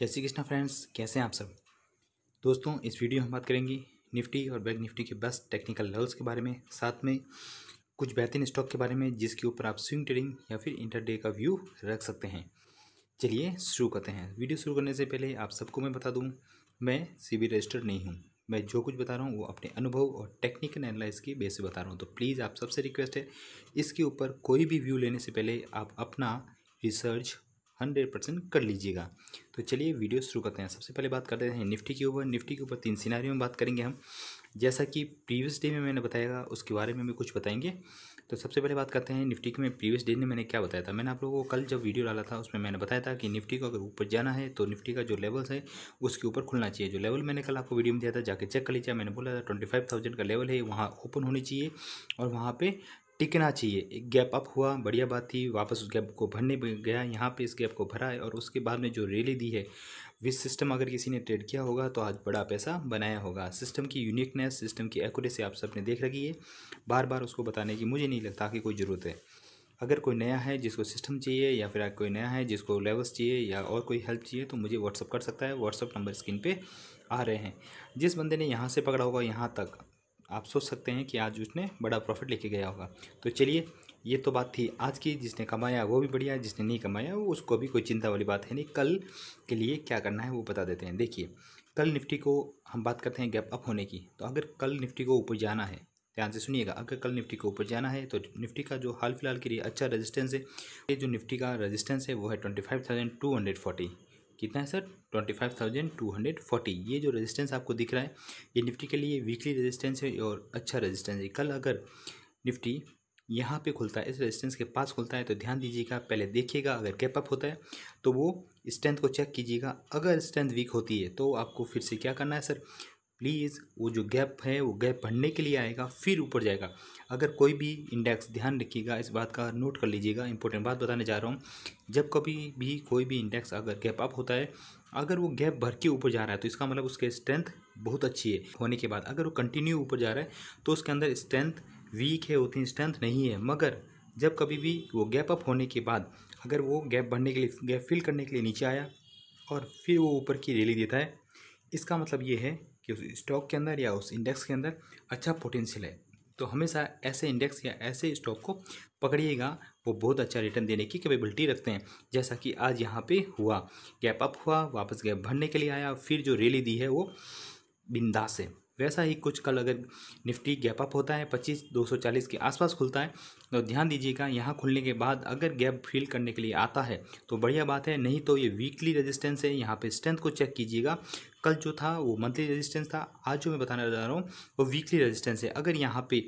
जय श्री कृष्णा फ्रेंड्स कैसे हैं आप सब दोस्तों इस वीडियो हम बात करेंगे निफ्टी और बैंक निफ्टी के बेस्ट टेक्निकल लेवल्स के बारे में साथ में कुछ बेहतरीन स्टॉक के बारे में जिसके ऊपर आप स्विंग ट्रेडिंग या फिर इंटरडे का व्यू रख सकते हैं चलिए शुरू करते हैं वीडियो शुरू करने से पहले आप सबको मैं बता दूँ मैं सी रजिस्टर्ड नहीं हूँ मैं जो कुछ बता रहा हूँ वो अपने अनुभव और टेक्निकल एनालिस की बेस से बता रहा हूँ तो प्लीज़ आप सबसे रिक्वेस्ट है इसके ऊपर कोई भी व्यू लेने से पहले आप अपना रिसर्च हंड्रेड परसेंट कर लीजिएगा तो चलिए वीडियो शुरू करते हैं सबसे पहले बात करते हैं निफ्टी के ऊपर निफ्टी के ऊपर तीन सिनारियों में बात करेंगे हम जैसा कि प्रीवियस डे में मैंने बताया उसके बारे में भी कुछ बताएंगे तो सबसे पहले बात करते हैं निफ्टी के में प्रीवियस डे में मैंने क्या बताया था मैंने आप लोगों को कल जब वीडियो डाला था उसमें मैंने बताया था कि निफ्टी को अगर ऊपर जाना है तो निफ्टी का जो लेवल्स है उसके ऊपर खुलना चाहिए जो लेवल मैंने कल आपको वीडियो में दिया था जाके चेक कर लीजिए मैंने बोला था ट्वेंटी फाइव थाउजेंड का लेवल है वहाँ ओपन होनी चाहिए और वहाँ पर टिकना चाहिए एक गैप अप हुआ बढ़िया बात थी वापस उस गैप को भरने गया यहाँ पे इस गैप को भरा है और उसके बाद में जो रैली दी है विस सिस्टम अगर किसी ने ट्रेड किया होगा तो आज बड़ा पैसा बनाया होगा सिस्टम की यूनिकनेस सिस्टम की एक्यूरेसी आप सबने देख रखी है बार बार उसको बताने की मुझे नहीं लगता कि कोई ज़रूरत है अगर कोई नया है जिसको सिस्टम चाहिए या फिर कोई नया है जिसको लेवल्स चाहिए या और कोई हेल्प चाहिए तो मुझे व्हाट्सअप कर सकता है व्हाट्सअप नंबर स्क्रीन पे आ रहे हैं जिस बंदे ने यहाँ से पकड़ा होगा यहाँ तक आप सोच सकते हैं कि आज उसने बड़ा प्रॉफिट लेके गया होगा तो चलिए ये तो बात थी आज की जिसने कमाया वो भी बढ़िया है जिसने नहीं कमाया वो उसको भी कोई चिंता वाली बात है नहीं कल के लिए क्या करना है वो बता देते हैं देखिए कल निफ्टी को हम बात करते हैं गैप अप होने की तो अगर कल निफ्टी को ऊपर जाना है ध्यान से सुनिएगा अगर कल निफ्टी को ऊपर जाना है तो निफ्टी का जो हाल फिलहाल के लिए अच्छा रेजिस्टेंस है ये जो निफ्टी का रेजिस्टेंस है वो है twenty five thousand two hundred forty कितना है sir twenty five thousand two hundred forty ये जो रेजिस्टेंस आपको दिख रहा है ये निफ्टी के लिए वीकली रेजिस्टेंस है और अच्छा रेजिस्टेंस है कल अगर निफ्टी यहाँ पे खुलता है इस रेजिस्टेंस के पास खुलता है तो ध्यान दीजिएगा पहले देखिएगा अगर कैप अप होता है तो वो स्ट्रेंथ को चेक कीजिएगा अगर स्ट्रेंथ वीक होती है तो आपको फिर से क्या करना है सर प्लीज़ वो जो गैप है वो गैप भरने के लिए आएगा फिर ऊपर जाएगा अगर कोई भी इंडेक्स ध्यान रखिएगा इस बात का नोट कर लीजिएगा इंपॉर्टेंट बात बताने जा रहा हूँ जब कभी भी कोई भी इंडेक्स अगर गैप अप होता है अगर वो गैप भर के ऊपर जा रहा है तो इसका मतलब उसके स्ट्रेंथ बहुत अच्छी है होने के बाद अगर वो कंटिन्यू ऊपर जा रहा है तो उसके अंदर स्ट्रेंथ वीक है उतनी स्ट्रेंथ नहीं है मगर जब कभी भी वो गैप अप होने के बाद अगर वो गैप भरने के लिए गैप फिल करने के लिए नीचे आया और फिर वो ऊपर की रैली देता है इसका मतलब ये है कि उस स्टॉक के अंदर या उस इंडेक्स के अंदर अच्छा पोटेंशियल है तो हमेशा ऐसे इंडेक्स या ऐसे स्टॉक को पकड़िएगा वो बहुत अच्छा रिटर्न देने की कैपेबिलिटी रखते हैं जैसा कि आज यहाँ पे हुआ गैप अप हुआ वापस गैप भरने के लिए आया फिर जो रैली दी है वो बिंदास है वैसा ही कुछ कल अगर निफ्टी गैप अप होता है पच्चीस दो सौ चालीस के आसपास खुलता है तो ध्यान दीजिएगा यहाँ खुलने के बाद अगर गैप फिल करने के लिए आता है तो बढ़िया बात है नहीं तो ये वीकली रेजिस्टेंस है यहाँ पे स्ट्रेंथ को चेक कीजिएगा कल जो था वो मंथली रेजिस्टेंस था आज जो मैं बताने जा रहा हूँ वो वीकली रेजिस्टेंस है अगर यहाँ पे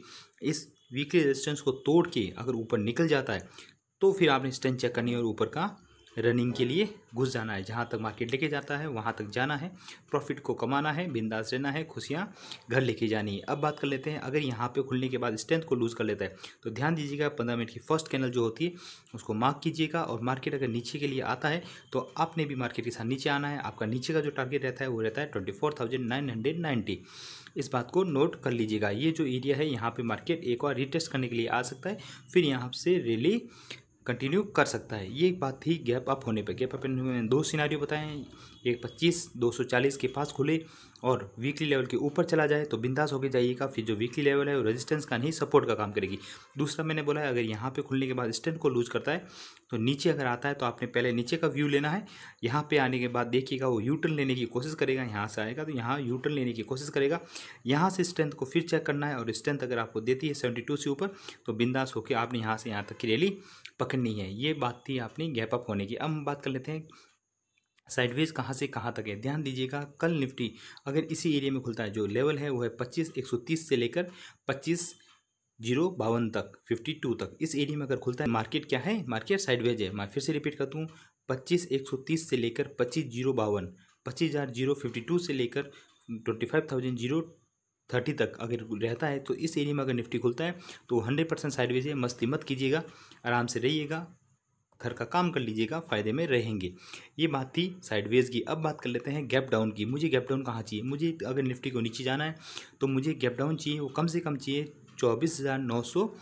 इस वीकली रेजिस्टेंस को तोड़ के अगर ऊपर निकल जाता है तो फिर आपने स्ट्रेंथ चेक करनी है और ऊपर का रनिंग के लिए घुस जाना है जहाँ तक मार्केट लेके जाता है वहाँ तक जाना है प्रॉफिट को कमाना है बिंदास रहना है खुशियाँ घर लेके जानी है अब बात कर लेते हैं अगर यहाँ पे खुलने के बाद स्ट्रेंथ को लूज़ कर लेता है तो ध्यान दीजिएगा पंद्रह मिनट की फर्स्ट कैनल जो होती है उसको मार्क कीजिएगा और मार्केट अगर नीचे के लिए आता है तो आपने भी मार्केट के साथ नीचे आना है आपका नीचे का जो टारगेट रहता है वो रहता है ट्वेंटी इस बात को नोट कर लीजिएगा ये जो एरिया है यहाँ पर मार्केट एक बार रिटेस्ट करने के लिए आ सकता है फिर यहाँ से रैली कंटिन्यू कर सकता है ये बात थी गैप अप होने पर गैप अप दो सिनारियों बताए हैं एक पच्चीस दो सौ चालीस के पास खुले और वीकली लेवल के ऊपर चला जाए तो बिंदास होकर जाइएगा फिर जो वीकली लेवल है वो रेजिस्टेंस का नहीं सपोर्ट का काम करेगी दूसरा मैंने बोला है अगर यहाँ पे खुलने के बाद स्टैंड को लूज करता है तो नीचे अगर आता है तो आपने पहले नीचे का व्यू लेना है यहाँ पे आने के बाद देखिएगा वो यूटर्न लेने की कोशिश करेगा यहाँ से आएगा तो यहाँ यूटर्न लेने की कोशिश करेगा यहाँ से स्ट्रेंथ को फिर चेक करना है और स्ट्रेंथ अगर आपको देती है सेवेंटी टू से ऊपर तो बिंदास होकर आपने यहाँ से यहाँ तक की रैली पकड़नी है ये बात थी आपने गैप अप होने की अब हम बात कर लेते हैं साइडवेज कहाँ से कहाँ तक है ध्यान दीजिएगा कल निफ्टी अगर इसी एरिया में खुलता है जो लेवल है वो है पच्चीस एक सौ तीस से लेकर पच्चीस जीरो बावन तक फिफ्टी टू तक इस एरिया में अगर खुलता है मार्केट क्या है मार्केट साइडवेज है मैं फिर से रिपीट करता हूँ पच्चीस एक सौ तीस से लेकर पच्चीस जीरो बावन पच्चीस हज़ार जीरो फिफ्टी टू से लेकर twenty five thousand zero thirty तक अगर रहता है तो इस एरिया में अगर निफ्टी खुलता है तो हंड्रेड परसेंट साइडवेज है मस्ती मत कीजिएगा आराम से रहिएगा घर का काम कर लीजिएगा फ़ायदे में रहेंगे ये बात थी साइडवेज़ की अब बात कर लेते हैं गैप डाउन की मुझे गैप डाउन कहाँ चाहिए मुझे अगर निफ्टी को नीचे जाना है तो मुझे गैप डाउन चाहिए वो कम से कम चाहिए चौबीस हज़ार नौ सौ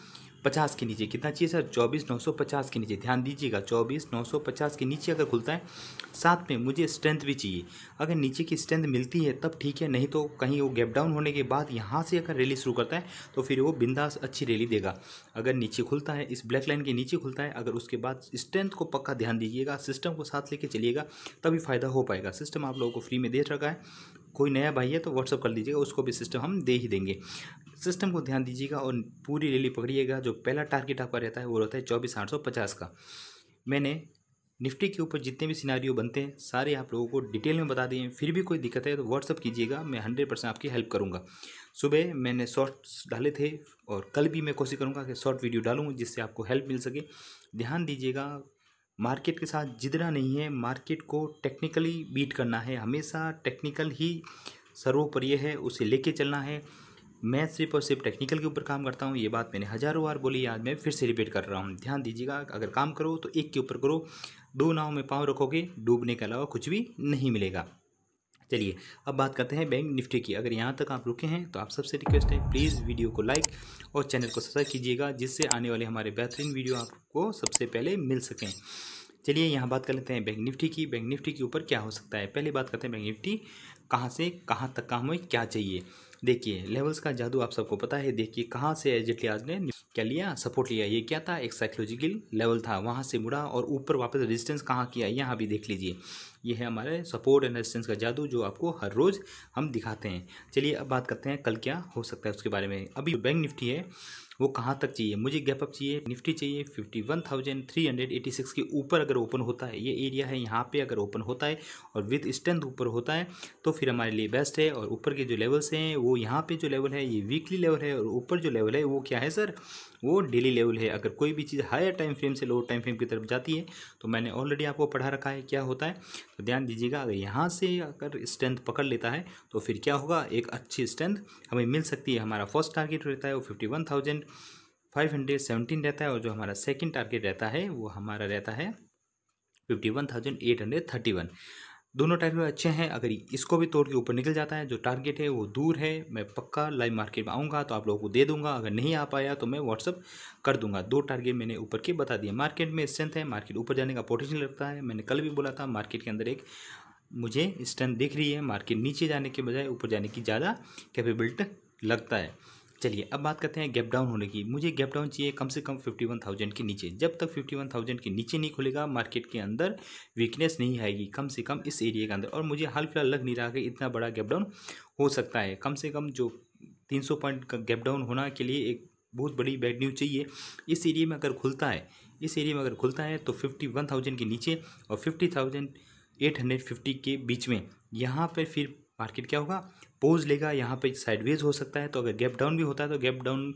पचास के नीचे कितना चाहिए सर चौबीस नौ सौ पचास के नीचे ध्यान दीजिएगा चौबीस नौ सौ पचास के नीचे अगर खुलता है साथ में मुझे स्ट्रेंथ भी चाहिए अगर नीचे की स्ट्रेंथ मिलती है तब ठीक है नहीं तो कहीं वो गैप डाउन होने के बाद यहाँ से अगर रैली शुरू करता है तो फिर वो बिंदास अच्छी रैली देगा अगर नीचे खुलता है इस ब्लैक लाइन के नीचे खुलता है अगर उसके बाद स्ट्रेंथ को पक्का ध्यान दीजिएगा सिस्टम को साथ लेके चलिएगा तभी फ़ायदा हो पाएगा सिस्टम आप लोगों को फ्री में दे रखा है कोई नया भाई है तो व्हाट्सअप कर दीजिएगा उसको भी सिस्टम हम दे ही देंगे सिस्टम को ध्यान दीजिएगा और पूरी रैली पकड़िएगा जो पहला टारगेट आपका रहता है वो रहता है चौबीस आठ सौ पचास का मैंने निफ्टी के ऊपर जितने भी सिनारियों बनते हैं सारे आप लोगों को डिटेल में बता दिए फिर भी कोई दिक्कत है तो व्हाट्सअप कीजिएगा मैं हंड्रेड परसेंट आपकी हेल्प करूँगा सुबह मैंने शॉर्ट्स डाले थे और कल भी मैं कोशिश करूँगा कि शॉर्ट वीडियो डालूँ जिससे आपको हेल्प मिल सके ध्यान दीजिएगा मार्केट के साथ जिदना नहीं है मार्केट को टेक्निकली बीट करना है हमेशा टेक्निकल ही सर्वोपरि है उसे लेके चलना है मैं सिर्फ और सिर्फ टेक्निकल के ऊपर काम करता हूँ ये बात मैंने हज़ारों बार बोली आज मैं फिर से रिपीट कर रहा हूँ ध्यान दीजिएगा अगर काम करो तो एक के ऊपर करो दो नाव में पाँव रखोगे डूबने के अलावा कुछ भी नहीं मिलेगा चलिए अब बात करते हैं बैंक निफ्टी की अगर यहाँ तक आप रुके हैं तो आप सबसे रिक्वेस्ट है प्लीज़ वीडियो को लाइक और चैनल को सब्सक्राइब कीजिएगा जिससे आने वाले हमारे बेहतरीन वीडियो आपको सबसे पहले मिल सकें चलिए यहाँ बात कर लेते हैं बैंक निफ्टी की बैंक निफ्टी के ऊपर क्या हो सकता है पहले बात करते हैं बैंक निफ्टी कहाँ से कहाँ तक काम हमें क्या चाहिए देखिए लेवल्स का जादू आप सबको पता है देखिए कहाँ से एजेटली आज ने क्या लिया सपोर्ट लिया ये क्या था एक साइकोलॉजिकल लेवल था वहाँ से मुड़ा और ऊपर वापस रेजिस्टेंस कहाँ किया यहाँ भी देख लीजिए ये है हमारे सपोर्ट एंड रेजिस्टेंस का जादू जो आपको हर रोज़ हम दिखाते हैं चलिए अब बात करते हैं कल क्या हो सकता है उसके बारे में अभी बैंक निफ्टी है वो कहाँ तक चाहिए मुझे गैप अप चाहिए निफ्टी चाहिए fifty one thousand three hundred eighty six के ऊपर अगर ओपन होता है ये एरिया है यहाँ पे अगर ओपन होता है और विथ स्ट्रेंथ ऊपर होता है तो फिर हमारे लिए बेस्ट है और ऊपर के जो लेवल्स हैं वो यहाँ पे जो लेवल है ये वीकली लेवल है और ऊपर जो लेवल है वो क्या है सर वो डेली लेवल है अगर कोई भी चीज़ हायर टाइम फ्रेम से लोअर टाइम फ्रेम की तरफ जाती है तो मैंने ऑलरेडी आपको पढ़ा रखा है क्या होता है तो ध्यान दीजिएगा अगर यहाँ से अगर स्ट्रेंथ पकड़ लेता है तो फिर क्या होगा एक अच्छी स्ट्रेंथ हमें मिल सकती है हमारा फर्स्ट टारगेट रहता है वो fifty one thousand five hundred seventeen रहता है और जो हमारा सेकेंड टारगेट रहता है वो हमारा रहता है fifty one thousand eight hundred thirty one दोनों टारगेट अच्छे हैं अगर इसको भी तोड़ के ऊपर निकल जाता है जो टारगेट है वो दूर है मैं पक्का लाइव मार्केट में आऊँगा तो आप लोगों को दे दूंगा अगर नहीं आ पाया तो मैं व्हाट्सअप कर दूंगा दो टारगेट मैंने ऊपर के बता दिए मार्केट में स्ट्रेंथ है मार्केट ऊपर जाने का पोटेंशियल लगता है मैंने कल भी बोला था मार्केट के अंदर एक मुझे स्ट्रेंथ दिख रही है मार्केट नीचे जाने के बजाय ऊपर जाने की ज़्यादा कैपेबिलिटी लगता है चलिए अब बात करते हैं गैप डाउन होने की मुझे गैप डाउन चाहिए कम से कम 51,000 के नीचे जब तक 51,000 के नीचे नहीं खुलेगा मार्केट के अंदर वीकनेस नहीं आएगी कम से कम इस एरिया के अंदर और मुझे हाल फिलहाल लग नहीं रहा कि इतना बड़ा गैप डाउन हो सकता है कम से कम जो 300 पॉइंट का गैप डाउन होना के लिए एक बहुत बड़ी बैड न्यूज चाहिए इस एरिया में अगर खुलता है इस एरिया में अगर खुलता है तो फिफ्टी वन थाउजेंड के नीचे और fifty thousand eight hundred fifty के बीच में यहाँ पर फिर मार्केट क्या होगा पोज लेगा यहाँ पे साइडवेज हो सकता है तो अगर गैप डाउन भी होता है तो गैप डाउन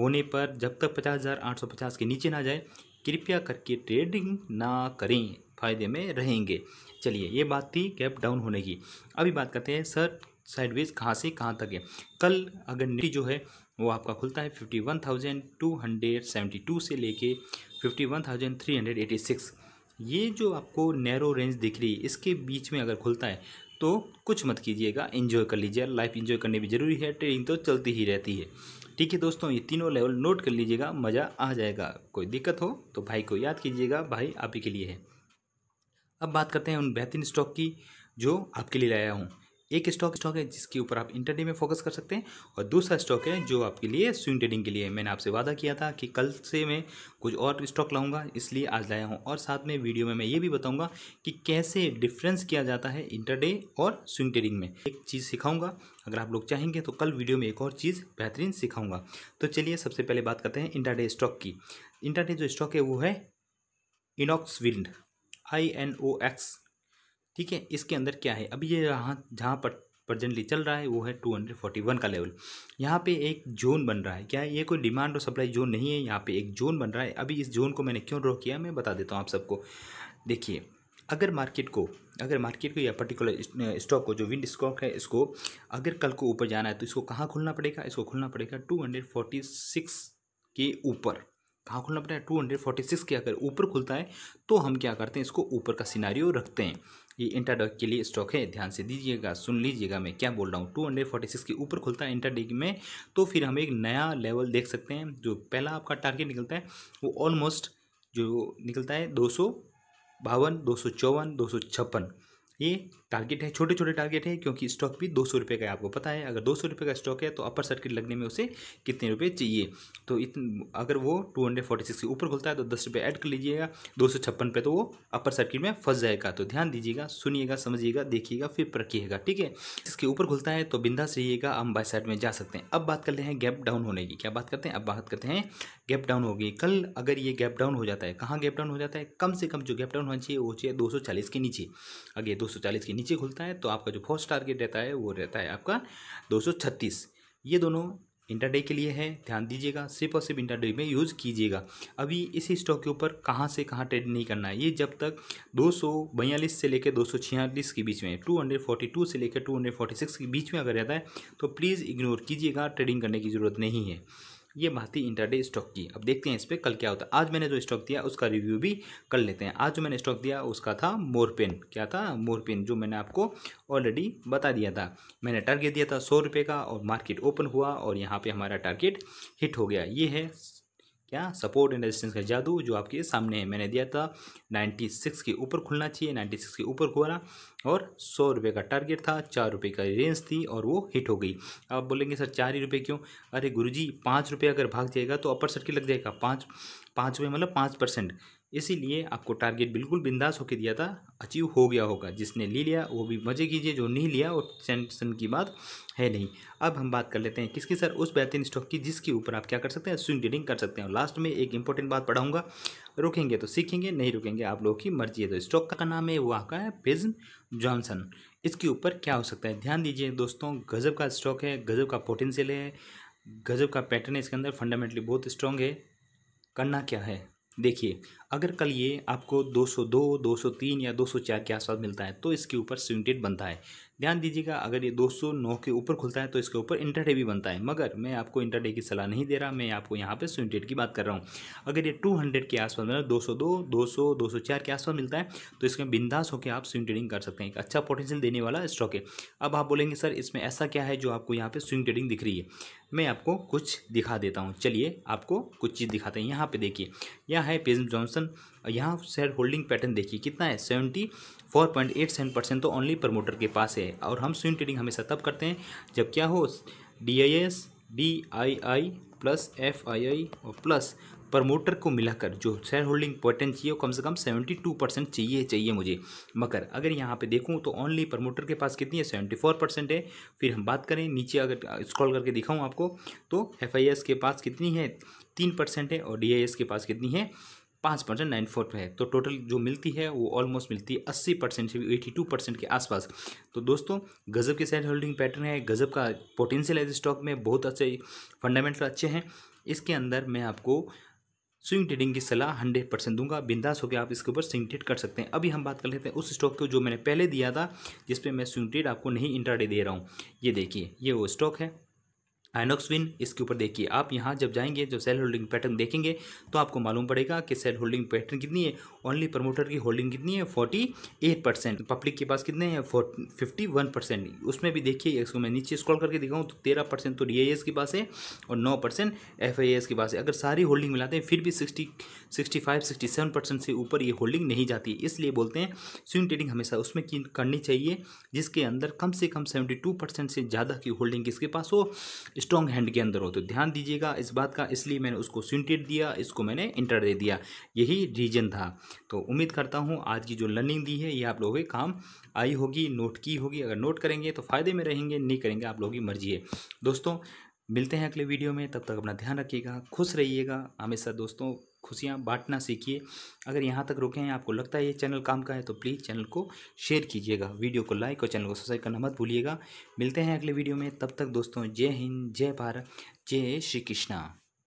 होने पर जब तक पचास हज़ार आठ सौ पचास के नीचे ना जाए कृपया करके ट्रेडिंग ना करें फ़ायदे में रहेंगे चलिए ये बात थी गैप डाउन होने की अभी बात करते हैं सर साइडवेज कहाँ से कहाँ तक है कल अगर निफ्टी जो है वो आपका खुलता है fifty one thousand two hundred seventy two से लेके fifty one thousand three hundred six ये जो आपको नैरो रेंज दिख रही है इसके बीच में अगर खुलता है तो कुछ मत कीजिएगा इन्जॉय कर लीजिए लाइफ इन्जॉय करने भी ज़रूरी है ट्रेनिंग तो चलती ही रहती है ठीक है दोस्तों ये तीनों लेवल नोट कर लीजिएगा मज़ा आ जाएगा कोई दिक्कत हो तो भाई को याद कीजिएगा भाई आप ही के लिए है अब बात करते हैं उन बेहतरीन स्टॉक की जो आपके लिए लाया हूँ एक स्टॉक स्टॉक है जिसके ऊपर आप इंटरडे में फोकस कर सकते हैं और दूसरा स्टॉक है जो आपके लिए स्विंग ट्रेडिंग के लिए मैंने आपसे वादा किया था कि कल से मैं कुछ और स्टॉक लाऊंगा इसलिए आज लाया हूँ और साथ में वीडियो में मैं ये भी बताऊँगा कि कैसे डिफरेंस किया जाता है इंटरडे और स्विंग ट्रेडिंग में एक चीज़ सिखाऊंगा अगर आप लोग चाहेंगे तो कल वीडियो में एक और चीज़ बेहतरीन सिखाऊंगा तो चलिए सबसे पहले बात करते हैं इंटरडे स्टॉक की इंटरडे जो स्टॉक है वो है Inox Wind I N O X ठीक है इसके अंदर क्या है अभी ये यहाँ जहाँ पर प्रजेंटली चल रहा है वो है टू हंड्रेड फोर्टी वन का लेवल यहाँ पे एक जोन बन रहा है क्या है ये कोई डिमांड और सप्लाई जोन नहीं है यहाँ पे एक जोन बन रहा है अभी इस जोन को मैंने क्यों ड्रॉ किया मैं बता देता हूँ आप सबको देखिए अगर मार्केट को अगर मार्केट को या पर्टिकुलर स्टॉक को जो विंड स्टॉक है इसको अगर कल को ऊपर जाना है तो इसको कहाँ खुलना पड़ेगा इसको खुलना पड़ेगा टू हंड्रेड फोर्टी सिक्स के ऊपर कहाँ खुलना पड़ेगा टू हंड्रेड फोर्टी सिक्स के अगर ऊपर खुलता है तो हम क्या करते हैं इसको ऊपर का सिनारियो रखते हैं ये इंटरडॉग के लिए स्टॉक है ध्यान से दीजिएगा सुन लीजिएगा मैं क्या बोल रहा हूँ टू हंड्रेड फोर्टी सिक्स के ऊपर खुलता है इंटरडे में तो फिर हम एक नया लेवल देख सकते हैं जो पहला आपका टारगेट निकलता है वो ऑलमोस्ट जो निकलता है दो सौ बावन दो सौ चौवन दो सौ छप्पन ये टारगेट है छोटे छोटे टारगेट है क्योंकि स्टॉक भी दो सौ रुपये का है आपको पता है अगर दो सौ रुपये का स्टॉक है तो अपर सर्किट लगने में उसे कितने रुपये चाहिए तो इतन अगर वो टू हंड्रेड फोर्टी सिक्स के ऊपर खुलता है तो दस रुपये ऐड कर लीजिएगा दो सौ छप्पन पे तो वो अपर सर्किट में फंस जाएगा तो ध्यान दीजिएगा सुनिएगा समझिएगा देखिएगा फिर रखिएगा ठीक है इसके ऊपर खुलता है तो बिंदास रहिएगा हम बाई साइड में जा सकते हैं अब बात कर रहे हैं गैप डाउन होने की क्या बात करते हैं अब बात करते हैं गैप डाउन होगी कल अगर ये गैप डाउन हो जाता है कहाँ गैप डाउन हो जाता है कम से कम जो गैप डाउन होना चाहिए वो चाहिए दो के नीचे अगर दो के नीचे खुलता है तो आपका जो फर्स्ट टारगेट रहता है वो रहता है आपका दो ये दोनों इंटरडे के लिए है ध्यान दीजिएगा सिर्फ और सिर्फ इंटरडे में यूज़ कीजिएगा अभी इसी स्टॉक के ऊपर कहाँ से कहाँ ट्रेड नहीं करना है ये जब तक दो से लेकर दो के बीच में 242 से लेकर 246 के बीच में अगर रहता है तो प्लीज़ इग्नोर कीजिएगा ट्रेडिंग करने की ज़रूरत नहीं है ये बात थी इंटरडे स्टॉक की अब देखते हैं इस पर कल क्या होता है आज मैंने जो स्टॉक दिया उसका रिव्यू भी कर लेते हैं आज जो मैंने स्टॉक दिया उसका था मोरपेन क्या था मोरपेन जो मैंने आपको ऑलरेडी बता दिया था मैंने टारगेट दिया था सौ रुपये का और मार्केट ओपन हुआ और यहाँ पर हमारा टारगेट हिट हो गया ये है क्या सपोर्ट एंड रेजिस्टेंस का जादू जो आपके सामने है मैंने दिया था नाइन्टी सिक्स के ऊपर खुलना चाहिए नाइन्टी सिक्स के ऊपर खुला और सौ रुपये का टारगेट था चार रुपये का रेंज थी और वो हिट हो गई आप बोलेंगे सर चार ही रुपये क्यों अरे गुरुजी पाँच रुपये अगर भाग जाएगा तो अपर सर्किट लग जाएगा पाँच पाँच रुपये मतलब पाँच परसेंट इसीलिए आपको टारगेट बिल्कुल बिंदास होकर दिया था अचीव हो गया होगा जिसने ले लिया वो भी मज़े कीजिए जो नहीं लिया वो टेंशन की बात है नहीं अब हम बात कर लेते हैं किसकी सर उस बेहतरीन स्टॉक की जिसके ऊपर आप क्या कर सकते हैं स्विंग ट्रेडिंग कर सकते हैं लास्ट में एक इंपॉर्टेंट बात पढ़ाऊँगा रुकेंगे तो सीखेंगे नहीं रुकेंगे आप लोगों की मर्जी है तो स्टॉक का नाम है वो आपका है पेजन जॉनसन इसके ऊपर क्या हो सकता है ध्यान दीजिए दोस्तों गज़ब का स्टॉक है गज़ब का पोटेंशियल है गज़ब का पैटर्न है इसके अंदर फंडामेंटली बहुत स्ट्रॉन्ग है करना क्या है देखिए अगर कल ये आपको 202, 203 या 204 के आसपास मिलता है तो इसके ऊपर स्विंग ट्रेड बनता है ध्यान दीजिएगा अगर ये 209 के ऊपर खुलता है तो इसके ऊपर इंटरडे भी बनता है मगर मैं आपको इंटरडे की सलाह नहीं दे रहा मैं आपको यहाँ पे स्विंग ट्रेड की बात कर रहा हूँ अगर ये 200 के आसपास मतलब 202, 200, 204 के आसपास मिलता है तो इसमें बिंदास होकर आप स्विंग ट्रेडिंग कर सकते हैं एक अच्छा पोटेंशियल देने वाला स्टॉक है अब आप बोलेंगे सर इसमें ऐसा क्या है जो आपको यहाँ पर स्विंग ट्रेडिंग दिख रही है मैं आपको कुछ दिखा देता हूँ चलिए आपको कुछ चीज़ दिखाते हैं यहाँ पर देखिए यह है पेज जॉनसन ऑप्शन और यहाँ शेयर होल्डिंग पैटर्न देखिए कितना है seventy four point eight seven percent तो ओनली प्रमोटर के पास है और हम स्विंग ट्रेडिंग हमेशा तब करते हैं जब क्या हो D I S D I I plus F I I और प्लस प्रमोटर को मिलाकर जो शेयर होल्डिंग पैटर्न चाहिए वो कम से कम सेवेंटी टू परसेंट चाहिए चाहिए मुझे मगर अगर यहाँ पे देखूँ तो ओनली प्रमोटर के पास कितनी है सेवेंटी फोर परसेंट है फिर हम बात करें नीचे अगर स्क्रॉल करके दिखाऊँ आपको तो एफ के पास कितनी है तीन परसेंट है और डी के पास कितनी है पाँच परसेंट नाइन फोर है तो टोटल जो मिलती है वो ऑलमोस्ट मिलती है अस्सी परसेंट से एटी टू परसेंट के आसपास तो दोस्तों गज़ब के शेयर होल्डिंग पैटर्न है गज़ब का पोटेंशियल है स्टॉक में बहुत अच्छे फंडामेंटल अच्छे हैं इसके अंदर मैं आपको स्विंग ट्रेडिंग की सलाह हंड्रेड परसेंट दूंगा बिंदास होकर आप इसके ऊपर स्विंग ट्रेड कर सकते हैं अभी हम बात कर लेते हैं उस स्टॉक को जो मैंने पहले दिया था जिसपे मैं स्विंग ट्रेड आपको नहीं इंटरडे दे रहा हूँ ये देखिए ये वो स्टॉक है आइनोक्सविन इसके ऊपर देखिए आप यहाँ जब जाएंगे जब सेल होल्डिंग पैटर्न देखेंगे तो आपको मालूम पड़ेगा कि सेल होल्डिंग पैटर्न कितनी है ओनली प्रमोटर की होल्डिंग कितनी है फोर्टी एट परसेंट पब्लिक के पास कितने हैं फिफ्टी वन परसेंट उसमें भी देखिए इसको मैं नीचे स्क्रॉल करके दिखाऊँ तो तेरह परसेंट तो डी के पास है और नौ परसेंट एफ के पास है अगर सारी होल्डिंग मिलाते हैं फिर भी sixty sixty five sixty seven percent से ऊपर ये होल्डिंग नहीं जाती इसलिए बोलते हैं स्विंग ट्रेडिंग हमेशा उसमें करनी चाहिए जिसके अंदर कम से कम सेवेंटी टू परसेंट से ज़्यादा की होल्डिंग किसके पास हो स्ट्रॉन्ग हैंड के अंदर हो तो ध्यान दीजिएगा इस बात का इसलिए मैंने उसको सिंटेड दिया इसको मैंने इंटर दे दिया यही रीजन था तो उम्मीद करता हूँ आज की जो लर्निंग दी है ये आप लोगों के काम आई होगी नोट की होगी अगर नोट करेंगे तो फ़ायदे में रहेंगे नहीं करेंगे आप लोगों की मर्जी है दोस्तों मिलते हैं अगले वीडियो में तब तक अपना ध्यान रखिएगा खुश रहिएगा हमेशा दोस्तों खुशियाँ बांटना सीखिए अगर यहाँ तक रुके हैं आपको लगता है ये चैनल काम का है तो प्लीज़ चैनल को शेयर कीजिएगा वीडियो को लाइक और चैनल को सब्सक्राइब करना मत भूलिएगा मिलते हैं अगले वीडियो में तब तक दोस्तों जय हिंद जय भारत जय श्री कृष्णा